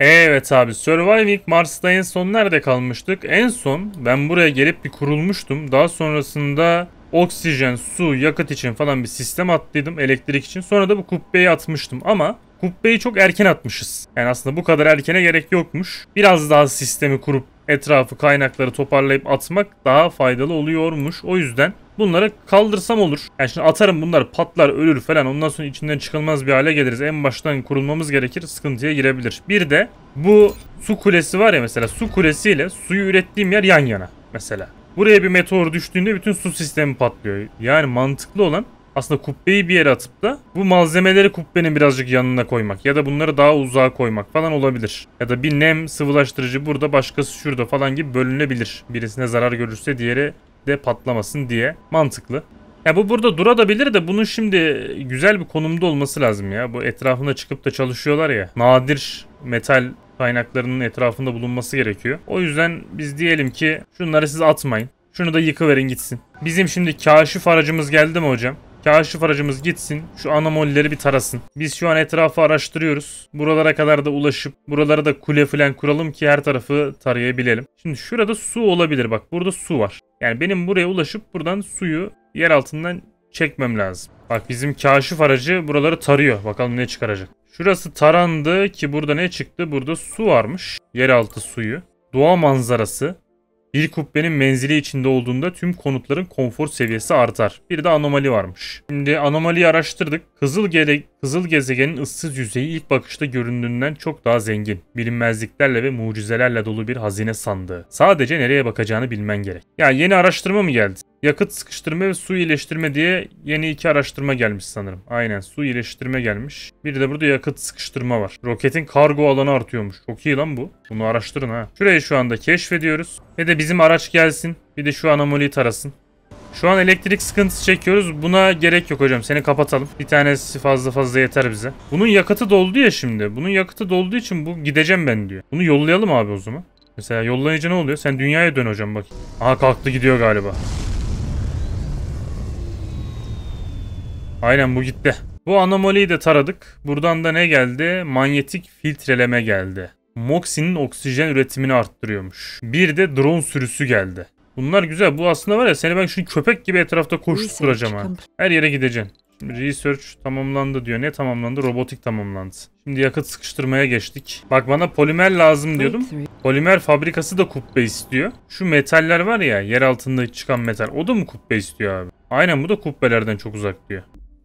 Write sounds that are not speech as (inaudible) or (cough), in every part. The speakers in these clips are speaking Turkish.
Evet abi Surviving Mars'ta en son nerede kalmıştık? En son ben buraya gelip bir kurulmuştum. Daha sonrasında oksijen, su, yakıt için falan bir sistem attıydım elektrik için. Sonra da bu kubbeyi atmıştım ama kubbeyi çok erken atmışız. Yani aslında bu kadar erkene gerek yokmuş. Biraz daha sistemi kurup etrafı kaynakları toparlayıp atmak daha faydalı oluyormuş. O yüzden Bunları kaldırsam olur. Yani şimdi atarım bunlar patlar ölür falan ondan sonra içinden çıkılmaz bir hale geliriz. En baştan kurulmamız gerekir sıkıntıya girebilir. Bir de bu su kulesi var ya mesela su kulesiyle suyu ürettiğim yer yan yana mesela. Buraya bir meteor düştüğünde bütün su sistemi patlıyor. Yani mantıklı olan aslında kubbeyi bir yere atıp da bu malzemeleri kubbenin birazcık yanına koymak ya da bunları daha uzağa koymak falan olabilir. Ya da bir nem sıvılaştırıcı burada başkası şurada falan gibi bölünebilir. Birisine zarar görürse diğeri de patlamasın diye. Mantıklı. Ya bu burada durabilir de bunun şimdi güzel bir konumda olması lazım ya. Bu etrafında çıkıp da çalışıyorlar ya. Nadir metal kaynaklarının etrafında bulunması gerekiyor. O yüzden biz diyelim ki şunları siz atmayın. Şunu da yıkıverin gitsin. Bizim şimdi kaşif aracımız geldi mi hocam? Kaşif aracımız gitsin. Şu anamolleri bir tarasın. Biz şu an etrafı araştırıyoruz. Buralara kadar da ulaşıp buralara da kule falan kuralım ki her tarafı tarayabilelim. Şimdi şurada su olabilir bak. Burada su var. Yani benim buraya ulaşıp buradan suyu yer altından çekmem lazım. Bak bizim kaşif aracı buraları tarıyor. Bakalım ne çıkaracak. Şurası tarandı ki burada ne çıktı? Burada su varmış. Yeraltı suyu. Doğa manzarası. Bir kubbenin menzili içinde olduğunda tüm konutların konfor seviyesi artar. Bir de anomali varmış. Şimdi anomaliyi araştırdık. Kızıl, gele, kızıl gezegenin ıssız yüzeyi ilk bakışta göründüğünden çok daha zengin. Bilinmezliklerle ve mucizelerle dolu bir hazine sandığı. Sadece nereye bakacağını bilmen gerek. Ya yani yeni araştırma mı geldi? Yakıt sıkıştırma ve su iyileştirme diye yeni iki araştırma gelmiş sanırım. Aynen su iyileştirme gelmiş. Bir de burada yakıt sıkıştırma var. Roketin kargo alanı artıyormuş. Çok iyi lan bu. Bunu araştırın ha. Şurayı şu anda keşfediyoruz. Ve de bizim araç gelsin. Bir de şu anomaliyi tarasın. Şu an elektrik sıkıntısı çekiyoruz. Buna gerek yok hocam. Seni kapatalım. Bir tanesi fazla fazla yeter bize. Bunun yakıtı doldu ya şimdi. Bunun yakıtı dolduğu için bu gideceğim ben diyor. Bunu yollayalım abi o zaman. Mesela yollayınca ne oluyor? Sen dünyaya dön hocam bak. Aha kalktı gidiyor galiba. Aynen bu gitti. Bu anomaliyi de taradık. Buradan da ne geldi? Manyetik filtreleme geldi. Moxin'in oksijen üretimini arttırıyormuş. Bir de drone sürüsü geldi. Bunlar güzel. Bu aslında var ya seni ben şu köpek gibi etrafta koşturacağım ha. Her yere gideceksin. research tamamlandı diyor. Ne tamamlandı? Robotik tamamlandı. Şimdi yakıt sıkıştırmaya geçtik. Bak bana polimer lazım diyordum. Polimer fabrikası da kubbe istiyor. Şu metaller var ya yer altında çıkan metal. O da mı kubbe istiyor abi? Aynen bu da kubbelerden çok uzak diyor.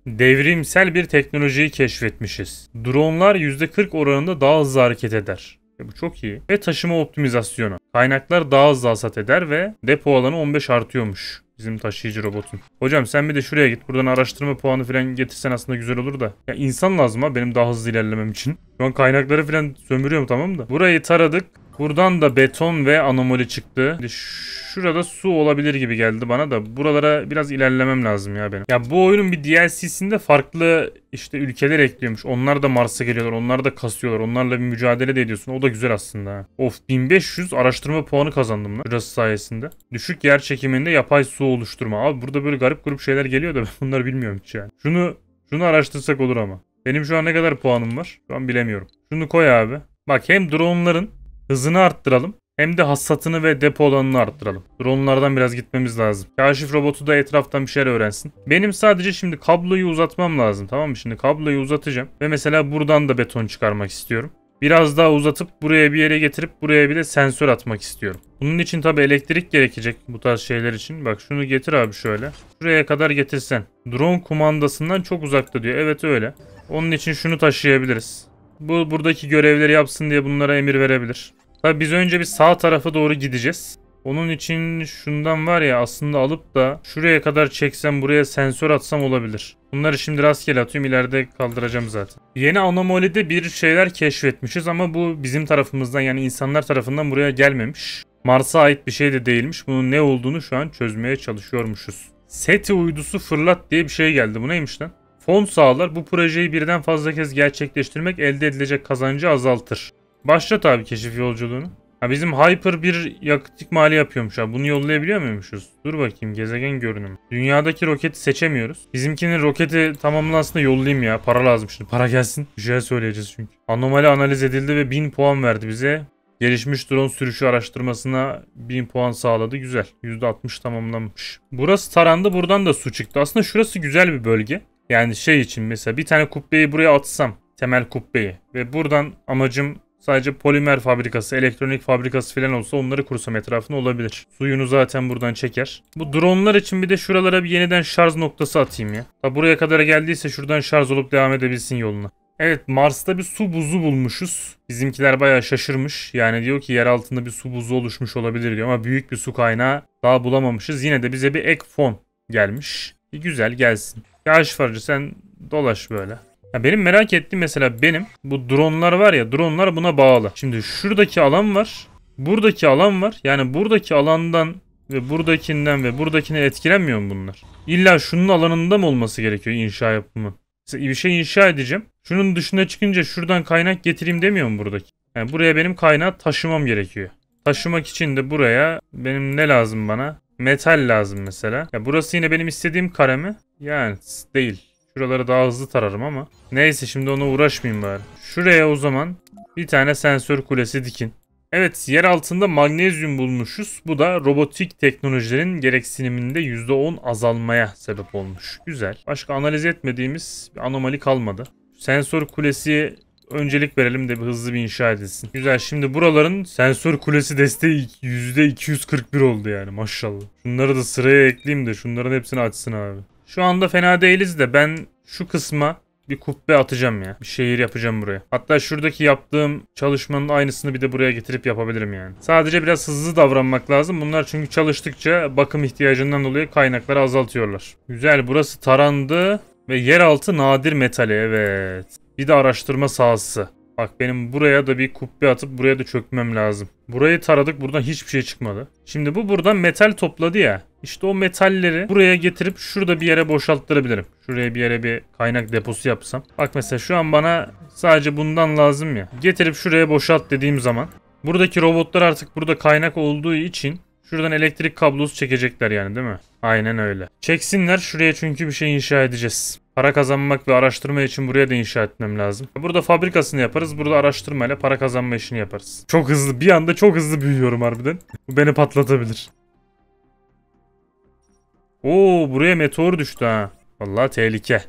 Devrimsel bir teknolojiyi keşfetmişiz. Dronlar %40 oranında daha hızlı hareket eder. E bu çok iyi. Ve taşıma optimizasyonu. Kaynaklar daha hızlı hasat eder ve depo alanı 15 artıyormuş. Bizim taşıyıcı robotun. Hocam sen bir de şuraya git. Buradan araştırma puanı falan getirsen aslında güzel olur da. Ya insan lazım ha benim daha hızlı ilerlemem için. Şu an kaynakları falan sömürüyorum tamam da. Burayı taradık. Buradan da beton ve anomali çıktı. Şimdi şurada su olabilir gibi geldi bana da. Buralara biraz ilerlemem lazım ya benim. Ya bu oyunun bir DLC'sinde farklı işte ülkeler ekliyormuş. Onlar da Mars'a geliyorlar. Onlar da kasıyorlar. Onlarla bir mücadele de ediyorsun. O da güzel aslında. Of 1500 araştırma puanı kazandım lan. Şurası sayesinde. Düşük yer çekiminde yapay su oluşturma. Abi burada böyle garip grup şeyler geliyor da ben bunları bilmiyorum hiç yani. Şunu, şunu araştırsak olur ama. Benim şu an ne kadar puanım var? Şu an bilemiyorum. Şunu koy abi. Bak hem droneların Hızını arttıralım. Hem de hassatını ve depo olanını arttıralım. Dronlardan biraz gitmemiz lazım. Kaşif robotu da etraftan bir şeyler öğrensin. Benim sadece şimdi kabloyu uzatmam lazım tamam mı? Şimdi kabloyu uzatacağım. Ve mesela buradan da beton çıkarmak istiyorum. Biraz daha uzatıp buraya bir yere getirip buraya bir de sensör atmak istiyorum. Bunun için tabi elektrik gerekecek bu tarz şeyler için. Bak şunu getir abi şöyle. Şuraya kadar getirsen. Drone kumandasından çok uzakta diyor. Evet öyle. Onun için şunu taşıyabiliriz. Bu buradaki görevleri yapsın diye bunlara emir verebilir. Tabii biz önce bir sağ tarafa doğru gideceğiz. Onun için şundan var ya aslında alıp da şuraya kadar çeksem buraya sensör atsam olabilir. Bunları şimdi rastgele atıyorum ileride kaldıracağım zaten. Yeni anomalide bir şeyler keşfetmişiz ama bu bizim tarafımızdan yani insanlar tarafından buraya gelmemiş. Mars'a ait bir şey de değilmiş. Bunun ne olduğunu şu an çözmeye çalışıyormuşuz. SETI uydusu fırlat diye bir şey geldi. Bu neymiş lan? Fon sağlar bu projeyi birden fazla kez gerçekleştirmek elde edilecek kazancı azaltır. Başlat abi keşif yolculuğunu. Ha bizim Hyper bir yakıt ikmali yapıyormuş ha. Bunu yollayabiliyor muymuşuz? Dur bakayım gezegen görünümü. Dünyadaki roketi seçemiyoruz. Bizimkinin roketi tamamlansın da yollayayım ya. Para lazım şimdi. Para gelsin. Bir söyleyeceğiz çünkü. Anomali analiz edildi ve 1000 puan verdi bize. Gelişmiş drone sürüşü araştırmasına 1000 puan sağladı. Güzel. %60 tamamlanmış. Burası tarandı. Buradan da su çıktı. Aslında şurası güzel bir bölge. Yani şey için mesela bir tane kubbeyi buraya atsam temel kubbeyi ve buradan amacım sadece polimer fabrikası, elektronik fabrikası falan olsa onları kursam etrafında olabilir. Suyunu zaten buradan çeker. Bu dronelar için bir de şuralara bir yeniden şarj noktası atayım ya. Ta buraya kadar geldiyse şuradan şarj olup devam edebilsin yoluna. Evet Mars'ta bir su buzu bulmuşuz. Bizimkiler bayağı şaşırmış. Yani diyor ki yer altında bir su buzu oluşmuş olabilir diyor ama büyük bir su kaynağı daha bulamamışız. Yine de bize bir ek fon gelmiş. Bir güzel gelsin. Yağış farcı sen dolaş böyle. Ya benim merak ettiğim mesela benim bu dronlar var ya dronlar buna bağlı. Şimdi şuradaki alan var. Buradaki alan var. Yani buradaki alandan ve buradakinden ve buradakine etkilenmiyor mu bunlar? İlla şunun alanında mı olması gerekiyor inşa yapımı? Mesela bir şey inşa edeceğim. Şunun dışına çıkınca şuradan kaynak getireyim demiyor mu buradaki? Yani buraya benim kaynağı taşımam gerekiyor. Taşımak için de buraya benim ne lazım bana? Metal lazım mesela. Ya burası yine benim istediğim kare mi? Yani değil. Şuraları daha hızlı tararım ama. Neyse şimdi ona uğraşmayayım bari. Şuraya o zaman bir tane sensör kulesi dikin. Evet yer altında magnezyum bulmuşuz. Bu da robotik teknolojilerin gereksiniminde %10 azalmaya sebep olmuş. Güzel. Başka analiz etmediğimiz bir anomali kalmadı. Sensör kulesi öncelik verelim de bir hızlı bir inşa edilsin. Güzel şimdi buraların sensör kulesi desteği %241 oldu yani maşallah. Şunları da sıraya ekleyeyim de şunların hepsini açsın abi. Şu anda fena değiliz de ben şu kısma bir kubbe atacağım ya. Bir şehir yapacağım buraya. Hatta şuradaki yaptığım çalışmanın aynısını bir de buraya getirip yapabilirim yani. Sadece biraz hızlı davranmak lazım. Bunlar çünkü çalıştıkça bakım ihtiyacından dolayı kaynakları azaltıyorlar. Güzel burası tarandı. Ve yeraltı nadir metali evet. Bir de araştırma sahası. Bak benim buraya da bir kubbe atıp buraya da çökmem lazım. Burayı taradık buradan hiçbir şey çıkmadı. Şimdi bu buradan metal topladı ya. İşte o metalleri buraya getirip şurada bir yere boşalttırabilirim. Şuraya bir yere bir kaynak deposu yapsam. Bak mesela şu an bana sadece bundan lazım ya. Getirip şuraya boşalt dediğim zaman. Buradaki robotlar artık burada kaynak olduğu için şuradan elektrik kablosu çekecekler yani değil mi? Aynen öyle. Çeksinler şuraya çünkü bir şey inşa edeceğiz. Para kazanmak ve araştırma için buraya da inşa etmem lazım. Burada fabrikasını yaparız. Burada araştırmayla para kazanma işini yaparız. Çok hızlı. Bir anda çok hızlı büyüyorum harbiden. Bu beni patlatabilir. Oo buraya meteor düştü ha. Vallahi tehlike.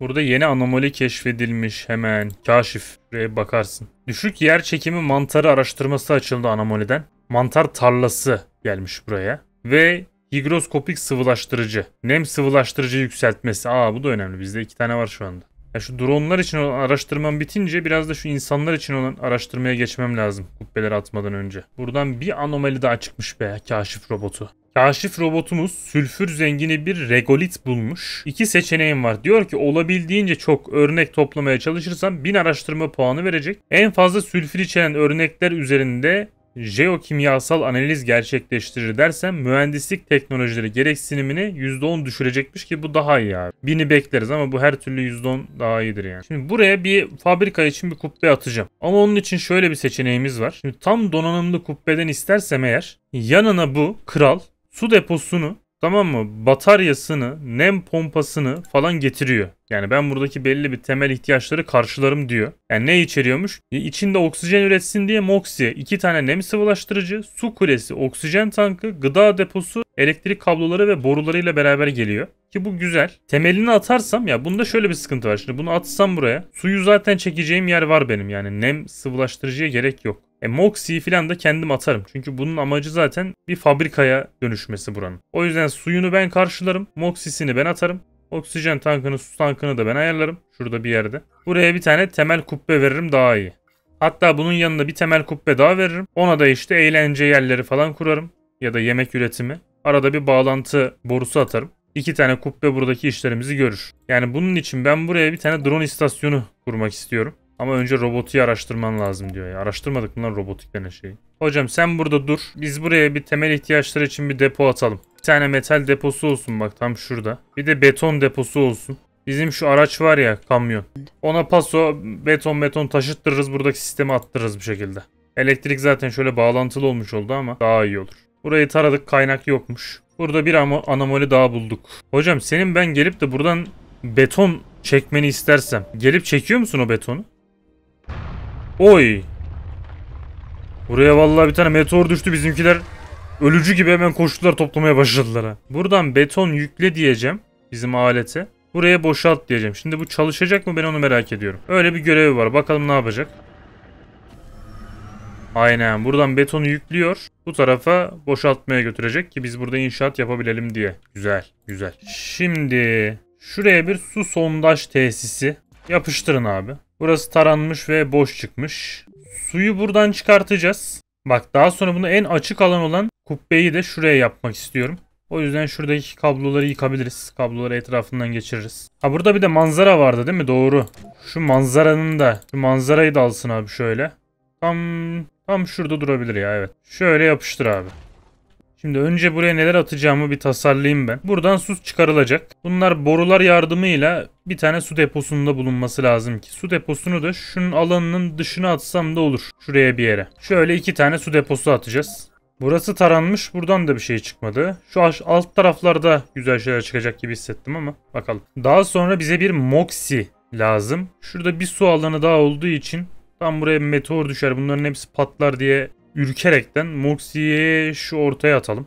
Burada yeni anomali keşfedilmiş hemen. Kaşif. Buraya bakarsın. Düşük yer çekimi mantarı araştırması açıldı anomaliden. Mantar tarlası gelmiş buraya. Ve Higroskopik sıvılaştırıcı. Nem sıvılaştırıcı yükseltmesi. Aa bu da önemli. Bizde iki tane var şu anda. Ya şu dronlar için olan araştırmam bitince biraz da şu insanlar için olan araştırmaya geçmem lazım. Kubbeleri atmadan önce. Buradan bir anomali daha çıkmış be kaşif robotu. Kaşif robotumuz sülfür zengini bir regolit bulmuş. İki seçeneğim var. Diyor ki olabildiğince çok örnek toplamaya çalışırsam 1000 araştırma puanı verecek. En fazla sülfür içeren örnekler üzerinde jeokimyasal analiz gerçekleştirir dersem mühendislik teknolojileri gereksinimini %10 düşürecekmiş ki bu daha iyi abi. Bini bekleriz ama bu her türlü %10 daha iyidir yani. Şimdi buraya bir fabrika için bir kubbe atacağım. Ama onun için şöyle bir seçeneğimiz var. Şimdi tam donanımlı kubbeden istersem eğer yanına bu kral su deposunu Tamam mı? Bataryasını, nem pompasını falan getiriyor. Yani ben buradaki belli bir temel ihtiyaçları karşılarım diyor. Yani ne içeriyormuş? E, içinde oksijen üretsin diye Moxie, iki tane nem sıvılaştırıcı, su kulesi, oksijen tankı, gıda deposu, elektrik kabloları ve borularıyla beraber geliyor. Ki bu güzel. Temelini atarsam ya bunda şöyle bir sıkıntı var. Şimdi bunu atsam buraya. Suyu zaten çekeceğim yer var benim yani. Nem sıvılaştırıcıya gerek yok. E, Moxie'yi falan da kendim atarım. Çünkü bunun amacı zaten bir fabrikaya dönüşmesi buranın. O yüzden suyunu ben karşılarım. Moxie'sini ben atarım. Oksijen tankını, su tankını da ben ayarlarım. Şurada bir yerde. Buraya bir tane temel kubbe veririm daha iyi. Hatta bunun yanında bir temel kubbe daha veririm. Ona da işte eğlence yerleri falan kurarım. Ya da yemek üretimi. Arada bir bağlantı borusu atarım. İki tane kubbe buradaki işlerimizi görür. Yani bunun için ben buraya bir tane drone istasyonu kurmak istiyorum. Ama önce robotu araştırman lazım diyor ya. Araştırmadık mı lan robotik denen şeyi? Hocam sen burada dur. Biz buraya bir temel ihtiyaçlar için bir depo atalım. Bir tane metal deposu olsun bak tam şurada. Bir de beton deposu olsun. Bizim şu araç var ya kamyon. Ona paso beton beton taşıttırırız buradaki sistemi attırırız bir şekilde. Elektrik zaten şöyle bağlantılı olmuş oldu ama daha iyi olur. Burayı taradık kaynak yokmuş. Burada bir anomali daha bulduk. Hocam senin ben gelip de buradan beton çekmeni istersem gelip çekiyor musun o betonu? Oy. Buraya vallahi bir tane meteor düştü bizimkiler. Ölücü gibi hemen koştular toplamaya başladılar Buradan beton yükle diyeceğim bizim alete. Buraya boşalt diyeceğim. Şimdi bu çalışacak mı ben onu merak ediyorum. Öyle bir görevi var. Bakalım ne yapacak. Aynen buradan betonu yüklüyor. Bu tarafa boşaltmaya götürecek ki biz burada inşaat yapabilelim diye. Güzel güzel. Şimdi şuraya bir su sondaj tesisi yapıştırın abi. Burası taranmış ve boş çıkmış. Suyu buradan çıkartacağız. Bak daha sonra bunu en açık alan olan kubbeyi de şuraya yapmak istiyorum. O yüzden şuradaki kabloları yıkabiliriz. Kabloları etrafından geçiririz. Ha burada bir de manzara vardı değil mi? Doğru. Şu manzaranın da şu manzarayı da alsın abi şöyle. Tam tam şurada durabilir ya evet. Şöyle yapıştır abi. Şimdi önce buraya neler atacağımı bir tasarlayayım ben. Buradan su çıkarılacak. Bunlar borular yardımıyla bir tane su deposunda bulunması lazım ki. Su deposunu da şunun alanının dışına atsam da olur. Şuraya bir yere. Şöyle iki tane su deposu atacağız. Burası taranmış. Buradan da bir şey çıkmadı. Şu alt taraflarda güzel şeyler çıkacak gibi hissettim ama bakalım. Daha sonra bize bir moxi lazım. Şurada bir su alanı daha olduğu için tam buraya meteor düşer. Bunların hepsi patlar diye ürkerekten Moxie'yi şu ortaya atalım.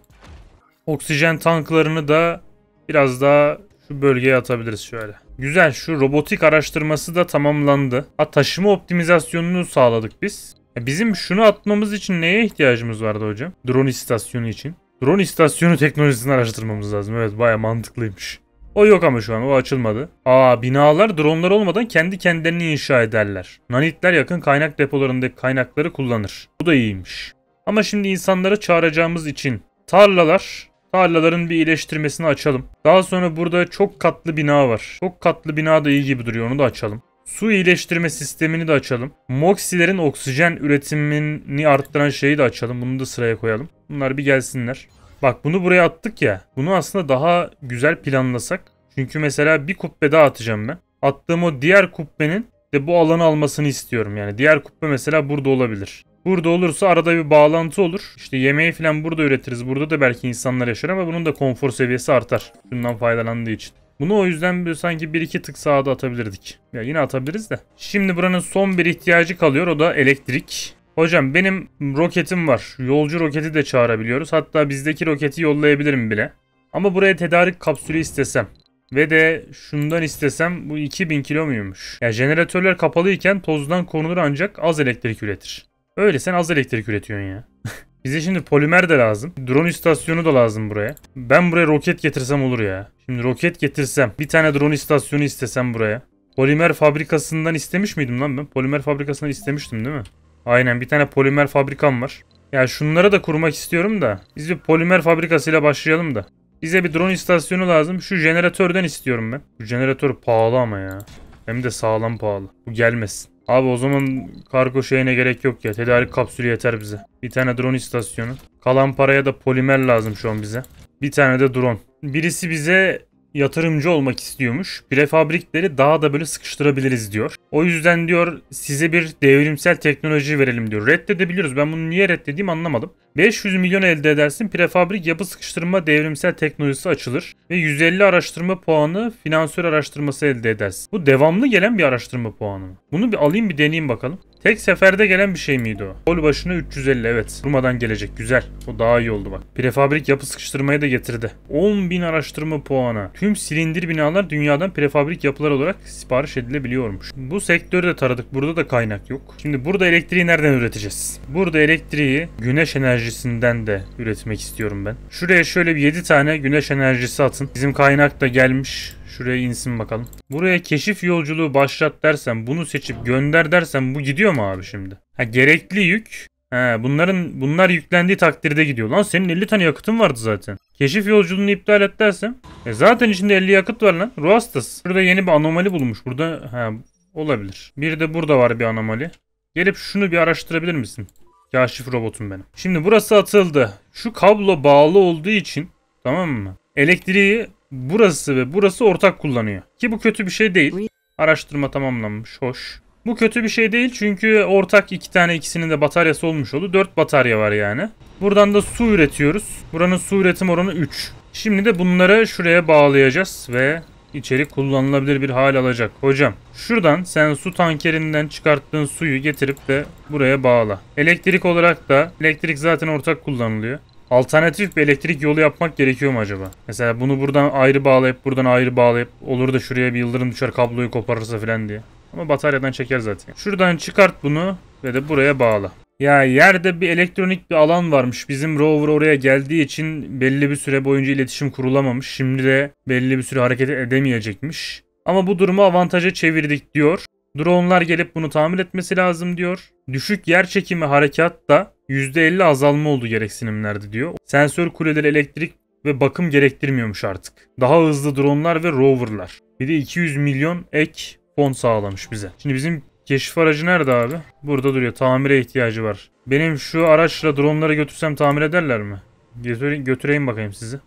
Oksijen tanklarını da biraz daha şu bölgeye atabiliriz şöyle. Güzel şu robotik araştırması da tamamlandı. Ha taşıma optimizasyonunu sağladık biz. Ya e, bizim şunu atmamız için neye ihtiyacımız vardı hocam? Drone istasyonu için. Drone istasyonu teknolojisini araştırmamız lazım. Evet baya mantıklıymış. O yok ama şu an o açılmadı. Aa binalar dronlar olmadan kendi kendilerini inşa ederler. Nanitler yakın kaynak depolarındaki kaynakları kullanır. Bu da iyiymiş. Ama şimdi insanlara çağıracağımız için tarlalar, tarlaların bir iyileştirmesini açalım. Daha sonra burada çok katlı bina var. Çok katlı bina da iyi gibi duruyor onu da açalım. Su iyileştirme sistemini de açalım. Moxilerin oksijen üretimini arttıran şeyi de açalım. Bunu da sıraya koyalım. Bunlar bir gelsinler. Bak bunu buraya attık ya. Bunu aslında daha güzel planlasak. Çünkü mesela bir kubbe daha atacağım ben. Attığım o diğer kubbenin de bu alanı almasını istiyorum. Yani diğer kubbe mesela burada olabilir. Burada olursa arada bir bağlantı olur. İşte yemeği falan burada üretiriz. Burada da belki insanlar yaşar ama bunun da konfor seviyesi artar. Bundan faydalandığı için. Bunu o yüzden böyle sanki bir iki tık sağda atabilirdik. Ya yine atabiliriz de. Şimdi buranın son bir ihtiyacı kalıyor. O da elektrik. Hocam benim roketim var. Yolcu roketi de çağırabiliyoruz. Hatta bizdeki roketi yollayabilirim bile. Ama buraya tedarik kapsülü istesem. Ve de şundan istesem bu 2000 kilo muymuş? Ya yani jeneratörler kapalıyken tozdan korunur ancak az elektrik üretir. Öyle sen az elektrik üretiyorsun ya. (laughs) Bize şimdi polimer de lazım. Drone istasyonu da lazım buraya. Ben buraya roket getirsem olur ya. Şimdi roket getirsem bir tane drone istasyonu istesem buraya. Polimer fabrikasından istemiş miydim lan ben? Polimer fabrikasından istemiştim değil mi? Aynen bir tane polimer fabrikam var. Ya yani şunları da kurmak istiyorum da. Biz bir polimer fabrikasıyla başlayalım da. Bize bir drone istasyonu lazım. Şu jeneratörden istiyorum ben. Bu jeneratör pahalı ama ya. Hem de sağlam pahalı. Bu gelmesin. Abi o zaman kargo şeyine gerek yok ya. Tedarik kapsülü yeter bize. Bir tane drone istasyonu. Kalan paraya da polimer lazım şu an bize. Bir tane de drone. Birisi bize yatırımcı olmak istiyormuş. Prefabrikleri daha da böyle sıkıştırabiliriz diyor. O yüzden diyor size bir devrimsel teknoloji verelim diyor. Reddedebiliyoruz. Ben bunu niye reddediğimi anlamadım. 500 milyon elde edersin. Prefabrik yapı sıkıştırma devrimsel teknolojisi açılır. Ve 150 araştırma puanı finansör araştırması elde edersin. Bu devamlı gelen bir araştırma puanı Bunu bir alayım bir deneyeyim bakalım. Tek seferde gelen bir şey miydi o? Kol başına 350 evet. Durmadan gelecek güzel. O daha iyi oldu bak. Prefabrik yapı sıkıştırmayı da getirdi. 10.000 araştırma puanı. Tüm silindir binalar dünyadan prefabrik yapılar olarak sipariş edilebiliyormuş. Bu sektörü de taradık. Burada da kaynak yok. Şimdi burada elektriği nereden üreteceğiz? Burada elektriği güneş enerjisinden de üretmek istiyorum ben. Şuraya şöyle bir 7 tane güneş enerjisi atın. Bizim kaynak da gelmiş. Şuraya insin bakalım. Buraya keşif yolculuğu başlat dersen bunu seçip gönder dersen bu gidiyor mu abi şimdi? Ha gerekli yük. He bunların bunlar yüklendiği takdirde gidiyor. Lan senin 50 tane yakıtın vardı zaten. Keşif yolculuğunu iptal et dersem. E zaten içinde 50 yakıt var lan. Ruh Burada yeni bir anomali bulmuş. Burada he, olabilir. Bir de burada var bir anomali. Gelip şunu bir araştırabilir misin? Kaşif robotum benim. Şimdi burası atıldı. Şu kablo bağlı olduğu için tamam mı? Elektriği burası ve burası ortak kullanıyor. Ki bu kötü bir şey değil. Araştırma tamamlanmış. Hoş. Bu kötü bir şey değil çünkü ortak iki tane ikisinin de bataryası olmuş oldu. Dört batarya var yani. Buradan da su üretiyoruz. Buranın su üretim oranı 3. Şimdi de bunları şuraya bağlayacağız ve içerik kullanılabilir bir hal alacak. Hocam şuradan sen su tankerinden çıkarttığın suyu getirip de buraya bağla. Elektrik olarak da elektrik zaten ortak kullanılıyor. Alternatif bir elektrik yolu yapmak gerekiyor mu acaba? Mesela bunu buradan ayrı bağlayıp buradan ayrı bağlayıp olur da şuraya bir yıldırım düşer kabloyu koparırsa falan diye. Ama bataryadan çeker zaten. Şuradan çıkart bunu ve de buraya bağla. Ya yerde bir elektronik bir alan varmış. Bizim rover oraya geldiği için belli bir süre boyunca iletişim kurulamamış. Şimdi de belli bir süre hareket edemeyecekmiş. Ama bu durumu avantaja çevirdik diyor. Drone'lar gelip bunu tamir etmesi lazım diyor. Düşük yer çekimi harekatta %50 azalma oldu gereksinimlerde diyor. Sensör kuleleri elektrik ve bakım gerektirmiyormuş artık. Daha hızlı dronlar ve roverlar. Bir de 200 milyon ek fon sağlamış bize. Şimdi bizim keşif aracı nerede abi? Burada duruyor. Tamire ihtiyacı var. Benim şu araçla dronlara götürsem tamir ederler mi? Götüre götüreyim bakayım sizi.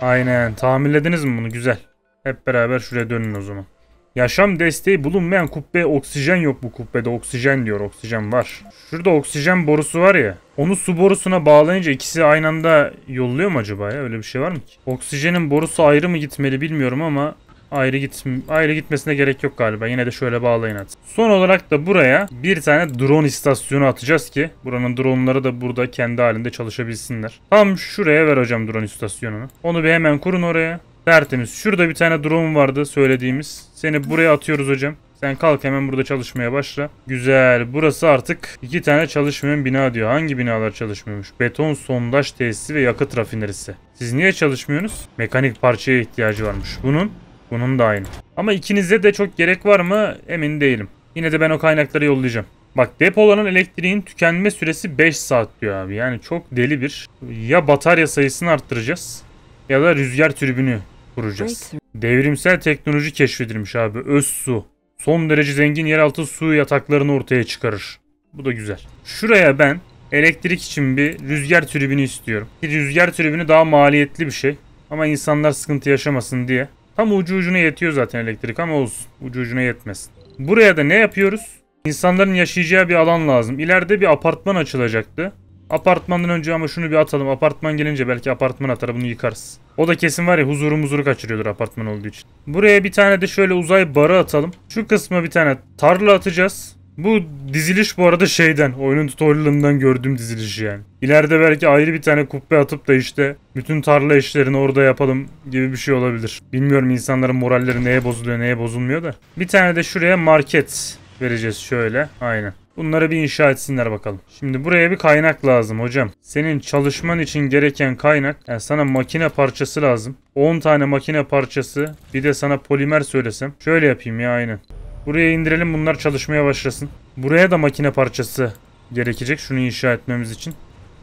Aynen. Tamirlediniz mi bunu? Güzel. Hep beraber şuraya dönün o zaman. Yaşam desteği bulunmayan kubbe oksijen yok bu kubbede oksijen diyor oksijen var. Şurada oksijen borusu var ya onu su borusuna bağlayınca ikisi aynı anda yolluyor mu acaba ya öyle bir şey var mı ki? Oksijenin borusu ayrı mı gitmeli bilmiyorum ama ayrı git ayrı gitmesine gerek yok galiba. Yine de şöyle bağlayın hadi. Son olarak da buraya bir tane drone istasyonu atacağız ki buranın droneları da burada kendi halinde çalışabilsinler. Tam şuraya ver hocam drone istasyonunu. Onu bir hemen kurun oraya. Tertemiz. Şurada bir tane drone vardı söylediğimiz. Seni buraya atıyoruz hocam. Sen kalk hemen burada çalışmaya başla. Güzel. Burası artık iki tane çalışmayan bina diyor. Hangi binalar çalışmıyormuş? Beton sondaj tesisi ve yakıt rafinerisi. Siz niye çalışmıyorsunuz? Mekanik parçaya ihtiyacı varmış. Bunun, bunun da aynı. Ama ikinize de çok gerek var mı? Emin değilim. Yine de ben o kaynakları yollayacağım. Bak depolanan elektriğin tükenme süresi 5 saat diyor abi. Yani çok deli bir. Ya batarya sayısını arttıracağız ya da rüzgar türbünü kuracağız. Devrimsel teknoloji keşfedilmiş abi. Öz su. Son derece zengin yeraltı su yataklarını ortaya çıkarır. Bu da güzel. Şuraya ben elektrik için bir rüzgar tribünü istiyorum. Bir rüzgar tribünü daha maliyetli bir şey. Ama insanlar sıkıntı yaşamasın diye. Tam ucu ucuna yetiyor zaten elektrik ama olsun. Ucu ucuna yetmesin. Buraya da ne yapıyoruz? İnsanların yaşayacağı bir alan lazım. İleride bir apartman açılacaktı. Apartmandan önce ama şunu bir atalım. Apartman gelince belki apartman atar bunu yıkarız. O da kesin var ya huzuru kaçırıyordur apartman olduğu için. Buraya bir tane de şöyle uzay barı atalım. Şu kısma bir tane tarla atacağız. Bu diziliş bu arada şeyden, oyunun tutorialından gördüğüm diziliş yani. İleride belki ayrı bir tane kubbe atıp da işte bütün tarla işlerini orada yapalım gibi bir şey olabilir. Bilmiyorum insanların moralleri neye bozuluyor neye bozulmuyor da. Bir tane de şuraya market vereceğiz şöyle. Aynen. Bunları bir inşa etsinler bakalım. Şimdi buraya bir kaynak lazım hocam. Senin çalışman için gereken kaynak. Yani sana makine parçası lazım. 10 tane makine parçası. Bir de sana polimer söylesem. Şöyle yapayım ya aynı. Buraya indirelim bunlar çalışmaya başlasın. Buraya da makine parçası gerekecek. Şunu inşa etmemiz için.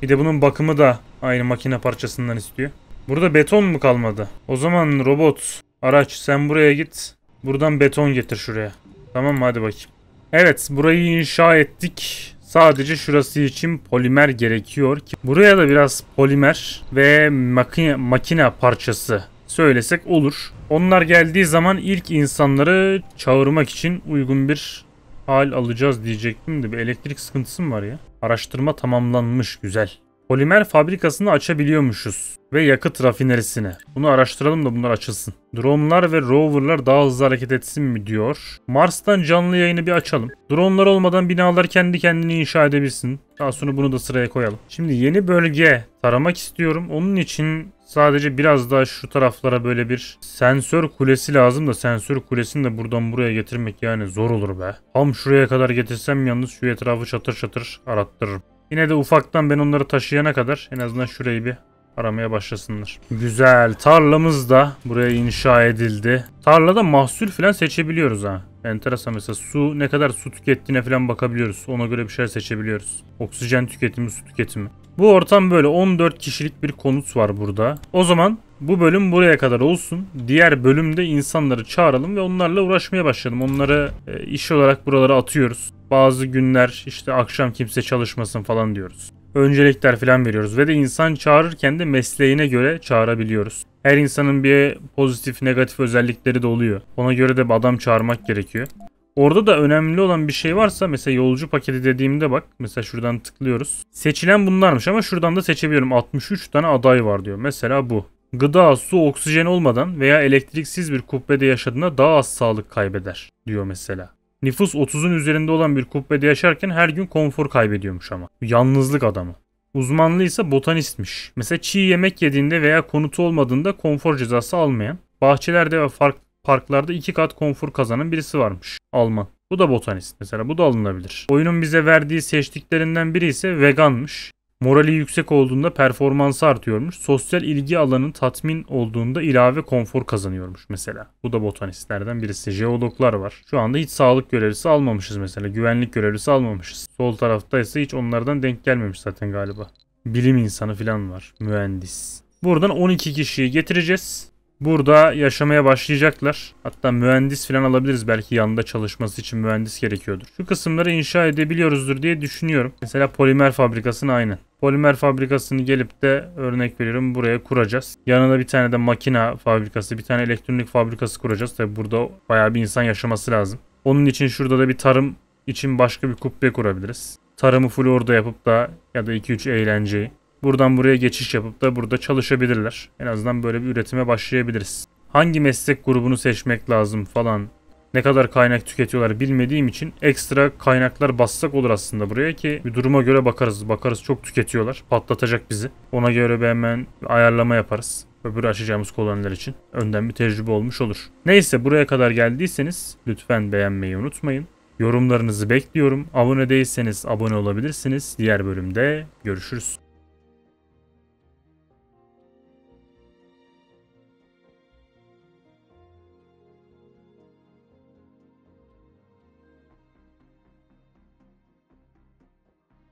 Bir de bunun bakımı da aynı makine parçasından istiyor. Burada beton mu kalmadı? O zaman robot, araç sen buraya git. Buradan beton getir şuraya. Tamam mı? Hadi bakayım. Evet burayı inşa ettik. Sadece şurası için polimer gerekiyor ki buraya da biraz polimer ve makine, makine parçası söylesek olur. Onlar geldiği zaman ilk insanları çağırmak için uygun bir hal alacağız diyecektim de bir elektrik sıkıntısı mı var ya? Araştırma tamamlanmış güzel. Polimer fabrikasını açabiliyormuşuz ve yakıt rafinerisini. Bunu araştıralım da bunlar açılsın. Dronelar ve roverlar daha hızlı hareket etsin mi diyor. Mars'tan canlı yayını bir açalım. Dronelar olmadan binalar kendi kendini inşa edebilsin. Daha sonra bunu da sıraya koyalım. Şimdi yeni bölge taramak istiyorum. Onun için sadece biraz daha şu taraflara böyle bir sensör kulesi lazım da sensör kulesini de buradan buraya getirmek yani zor olur be. Tam şuraya kadar getirsem yalnız şu etrafı çatır çatır arattırırım. Yine de ufaktan ben onları taşıyana kadar en azından şurayı bir aramaya başlasınlar. Güzel. Tarlamız da buraya inşa edildi. Tarlada mahsul falan seçebiliyoruz ha. Enteresan mesela su ne kadar su tükettiğine falan bakabiliyoruz. Ona göre bir şeyler seçebiliyoruz. Oksijen tüketimi, su tüketimi. Bu ortam böyle 14 kişilik bir konut var burada. O zaman bu bölüm buraya kadar olsun. Diğer bölümde insanları çağıralım ve onlarla uğraşmaya başlayalım. Onları e, iş olarak buralara atıyoruz. Bazı günler işte akşam kimse çalışmasın falan diyoruz. Öncelikler falan veriyoruz ve de insan çağırırken de mesleğine göre çağırabiliyoruz. Her insanın bir pozitif negatif özellikleri de oluyor. Ona göre de bir adam çağırmak gerekiyor. Orada da önemli olan bir şey varsa mesela yolcu paketi dediğimde bak mesela şuradan tıklıyoruz. Seçilen bunlarmış ama şuradan da seçebiliyorum. 63 tane aday var diyor. Mesela bu gıda, su, oksijen olmadan veya elektriksiz bir kubbede yaşadığında daha az sağlık kaybeder diyor mesela. Nüfus 30'un üzerinde olan bir kubbede yaşarken her gün konfor kaybediyormuş ama. Yalnızlık adamı. Uzmanlığı ise botanistmiş. Mesela çiğ yemek yediğinde veya konutu olmadığında konfor cezası almayan, bahçelerde ve fark, parklarda iki kat konfor kazanan birisi varmış. Alman. Bu da botanist mesela bu da alınabilir. Oyunun bize verdiği seçtiklerinden biri ise veganmış. Morali yüksek olduğunda performansı artıyormuş. Sosyal ilgi alanının tatmin olduğunda ilave konfor kazanıyormuş mesela. Bu da botanistlerden birisi. Jeologlar var. Şu anda hiç sağlık görevlisi almamışız mesela. Güvenlik görevlisi almamışız. Sol tarafta ise hiç onlardan denk gelmemiş zaten galiba. Bilim insanı falan var. Mühendis. Buradan 12 kişiyi getireceğiz. Burada yaşamaya başlayacaklar. Hatta mühendis falan alabiliriz. Belki yanında çalışması için mühendis gerekiyordur. Şu kısımları inşa edebiliyoruzdur diye düşünüyorum. Mesela polimer fabrikasını aynı. Polimer fabrikasını gelip de örnek veriyorum buraya kuracağız. Yanında bir tane de makina fabrikası, bir tane elektronik fabrikası kuracağız. Tabi burada bayağı bir insan yaşaması lazım. Onun için şurada da bir tarım için başka bir kubbe kurabiliriz. Tarımı full orada yapıp da ya da 2-3 eğlenceyi. Buradan buraya geçiş yapıp da burada çalışabilirler. En azından böyle bir üretime başlayabiliriz. Hangi meslek grubunu seçmek lazım falan ne kadar kaynak tüketiyorlar bilmediğim için ekstra kaynaklar bassak olur aslında buraya ki bir duruma göre bakarız. Bakarız çok tüketiyorlar. Patlatacak bizi. Ona göre hemen ayarlama yaparız. Öbürü açacağımız koloniler için önden bir tecrübe olmuş olur. Neyse buraya kadar geldiyseniz lütfen beğenmeyi unutmayın. Yorumlarınızı bekliyorum. Abone değilseniz abone olabilirsiniz. Diğer bölümde görüşürüz.